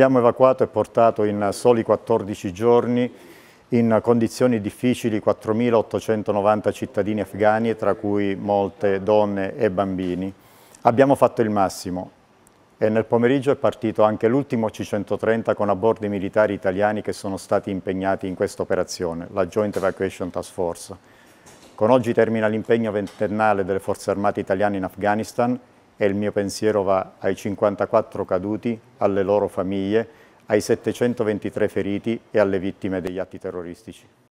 Abbiamo evacuato e portato in soli 14 giorni in condizioni difficili 4.890 cittadini afghani, tra cui molte donne e bambini. Abbiamo fatto il massimo e nel pomeriggio è partito anche l'ultimo C-130 con a bordo i militari italiani che sono stati impegnati in questa operazione, la Joint Evacuation Task Force. Con oggi termina l'impegno ventennale delle forze armate italiane in Afghanistan e il mio pensiero va ai 54 caduti, alle loro famiglie, ai 723 feriti e alle vittime degli atti terroristici.